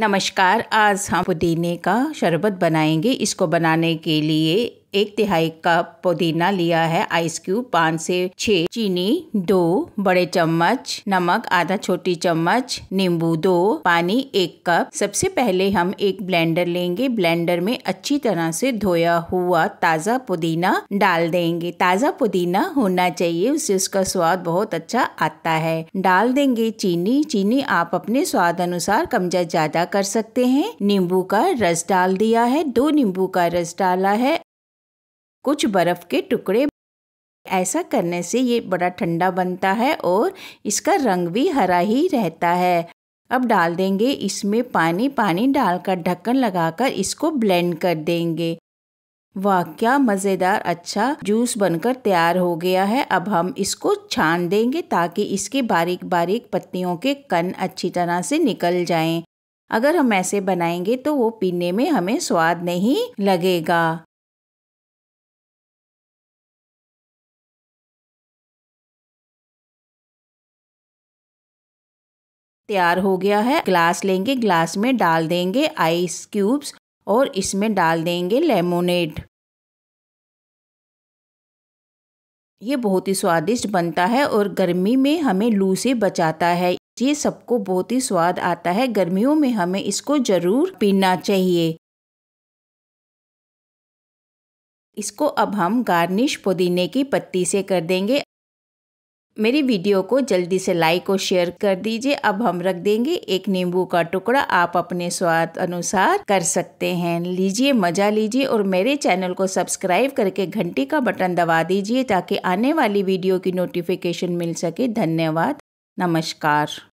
नमस्कार आज हम पुदीने का शरबत बनाएंगे इसको बनाने के लिए एक तिहाई कप पुदीना लिया है आइस क्यूब पाँच से छ चीनी दो बड़े चम्मच नमक आधा छोटी चम्मच नींबू दो पानी एक कप सबसे पहले हम एक ब्लेंडर लेंगे ब्लेंडर में अच्छी तरह से धोया हुआ ताज़ा पुदीना डाल देंगे ताज़ा पुदीना होना चाहिए उससे उसका स्वाद बहुत अच्छा आता है डाल देंगे चीनी चीनी आप अपने स्वाद अनुसार कम ज्यादा कर सकते हैं नींबू का रस डाल दिया है दो नींबू का रस डाला है कुछ बर्फ़ के टुकड़े ऐसा करने से ये बड़ा ठंडा बनता है और इसका रंग भी हरा ही रहता है अब डाल देंगे इसमें पानी पानी डालकर ढक्कन लगाकर इसको ब्लेंड कर देंगे वाह क्या मज़ेदार अच्छा जूस बनकर तैयार हो गया है अब हम इसको छान देंगे ताकि इसके बारीक बारीक पत्तियों के कन अच्छी तरह से निकल जाएं। अगर हम ऐसे बनाएंगे तो वो पीने में हमें स्वाद नहीं लगेगा तैयार हो गया है ग्लास लेंगे ग्लास में डाल देंगे आइस क्यूब्स और इसमें डाल देंगे लेमोनेड ये बहुत ही स्वादिष्ट बनता है और गर्मी में हमें लू से बचाता है ये सबको बहुत ही स्वाद आता है गर्मियों में हमें इसको ज़रूर पीना चाहिए इसको अब हम गार्निश पुदीने की पत्ती से कर देंगे मेरी वीडियो को जल्दी से लाइक और शेयर कर दीजिए अब हम रख देंगे एक नींबू का टुकड़ा आप अपने स्वाद अनुसार कर सकते हैं लीजिए मजा लीजिए और मेरे चैनल को सब्सक्राइब करके घंटी का बटन दबा दीजिए ताकि आने वाली वीडियो की नोटिफिकेशन मिल सके धन्यवाद नमस्कार